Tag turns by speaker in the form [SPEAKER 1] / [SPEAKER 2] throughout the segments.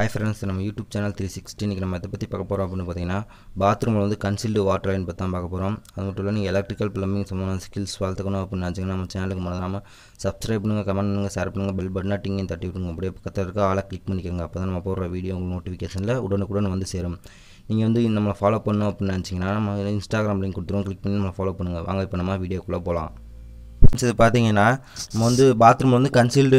[SPEAKER 1] hi friends நம்ம YouTube channel three sixty இன்றைக்கி நம்ம இதை பற்றி பார்க்க போகிறோம் அப்படின்னு பார்த்தீங்கன்னா பாத்ரூமில் வந்து கன்சில்டு வாட்டர் லைன் பற்றி தான் பார்க்க போகிறோம் அது மட்டும் இல்லை நீங்கள் எலக்ட்ரிக்கல் பிளம்பிங் சம்மந்தமான ஸ்கில்ஸ் வளர்த்துக்கணும் அப்படின்னு நினச்சிங்கன்னா நம்ம சேனலுக்கு மறந்துடாமல் சப்ஸ்கிரைப் பண்ணுங்கள் கமெண்ட் பண்ணுங்கள் ஷேர் பண்ணுங்கள் பெல் பட்டனாக டிங்கையும் தட்டி விடுங்க அப்படியே பக்கத்தில் இருக்க ஆளை கிளிக் பண்ணிக்கோங்க அப்போ தான் நம்ம போடுற வீடியோ உங்களுக்கு நோட்டிஃபிகேஷனில் உடனுக்குடன் வந்து சேரும் நீங்கள் வந்து நம்மளை ஃபாலோ பண்ணணும் அப்படின்னு நினச்சிங்கன்னா நம்ம இன்ஸ்டாகிராம் லிங்க் கொடுத்துருவோம் கிளிக் பண்ணி நம்ம ஃபாலோ பண்ணுங்கள் வாங்க இப்போ நம்ம வீடியோக்குள்ளே போகலாம் இது பார்த்தீங்கன்னா நம்ம வந்து பாத்ரூமில் வந்து கன்சீல்டு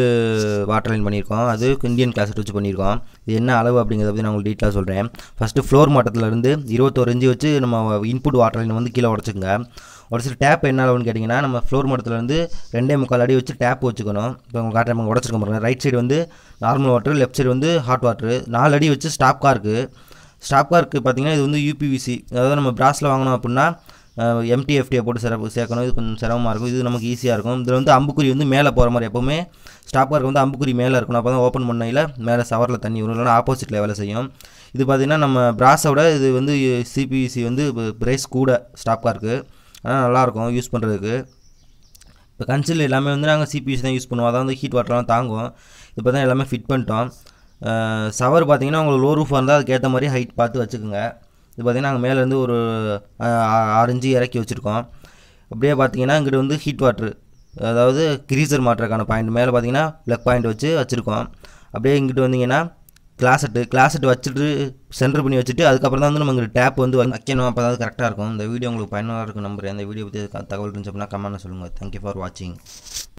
[SPEAKER 1] வாட்டர் லைன் பண்ணியிருக்கோம் அது இந்தியன் கிளாஸ்ட் வச்சு பண்ணியிருக்கோம் இது என்ன அளவு அப்படிங்கிறத பற்றி நான் உங்களுக்கு டீட்டெயிலாக சொல்கிறேன் ஃபஸ்ட்டு ஃப்ளோர் மட்டத்துலேருந்து இருபத்தோரு இஞ்சி வச்சு நம்ம இன்புட் வாட்டர் லைன் வந்து கீழே உடச்சிக்கோங்க உடச்சிட்டு டேப் என்ன அளவுன்னு கேட்டிங்கன்னா நம்ம ஃப்ளோர் மட்டத்துலேருந்து ரெண்டே முக்கால் அடி வச்சு டேப் வச்சுக்கணும் இப்போ உங்கள் காட்டை நம்ம உடச்சிருக்க முடியல ரைட் சைடு வந்து நார்மல் வாட்டர் லெஃப்ட் சைடு வந்து ஹாட் வாட்டர் நாலு அடி வச்சு ஸ்டாப் கார்க்கு ஸ்டாப் கார்க்கு பார்த்திங்கன்னா இது வந்து யூபிவிசி அதாவது நம்ம பிராஸில் வாங்கினோம் அப்படின்னா எம்டிஎஃப்டியை போட்டு சிறப்பு சேர்க்கணும் இது கொஞ்சம் சிரமமாக இருக்கும் இது நமக்கு ஈஸியாக இருக்கும் இதில் வந்து அம்புக்குறி வந்து மேலே போகிற மாதிரி எப்போவுமே ஸ்டாப்பருக்கு வந்து அம்புக்குறி மேலே இருக்கணும் அப்போ தான் ஓப்பன் பண்ணையில் மேலே சவரில் தண்ணி வரும் இல்லைனா ஆப்போசிட்டில் வேலை செய்யும் இது பார்த்திங்கன்னா நம்ம பிராஸோட இது வந்து சிபிசி வந்து பிரைஸ் கூட கார்க்கு ஆனால் நல்லாயிருக்கும் யூஸ் பண்ணுறதுக்கு இப்போ கன்சில் எல்லாமே வந்து நாங்கள் சிபிசி தான் யூஸ் பண்ணுவோம் அதான் வந்து ஹீட் வாட்டர்லாம் தாங்கும் இப்போ தான் எல்லாமே ஃபிட் பண்ணிட்டோம் சவர் பார்த்திங்கன்னா உங்களுக்கு லோ ரூஃபாக இருந்தால் அதுக்கேற்ற மாதிரி ஹைட் பார்த்து வச்சுக்கோங்க இது பார்த்திங்கன்னா நாங்கள் மேலேருந்து ஒரு ஆறு இறக்கி வச்சுருக்கோம் அப்படியே பார்த்தீங்கன்னா இங்கிட்டு வந்து ஹீட் வாட்ரு அதாவது கிரீசர் மாட்டுறக்கான பாயிண்ட் மேலே பார்த்தீங்கன்னா ப்ளக் பாயிண்ட் வச்சு வச்சுருக்கோம் அப்படியே இங்கிட்டு வந்தீங்கன்னா கிளாஸெட்டு கிளாஸெட் வச்சுட்டு சென்டர் பண்ணி வச்சுட்டு அதுக்கப்புறம் தான் வந்து நமக்கு டேப் வந்து வைக்கணும் அப்போ தான் கரெக்டாக இருக்கும் இந்த வீடியோ உங்களுக்கு பயனுள்ளதாக இருக்கும் நம்பர் அந்த வீடியோ பற்றி தகவல் இருந்துச்சு அப்படின்னா கமெண்ட் சொல்லுங்கள் தேங்க்யூ ஃபார் வாட்சிங்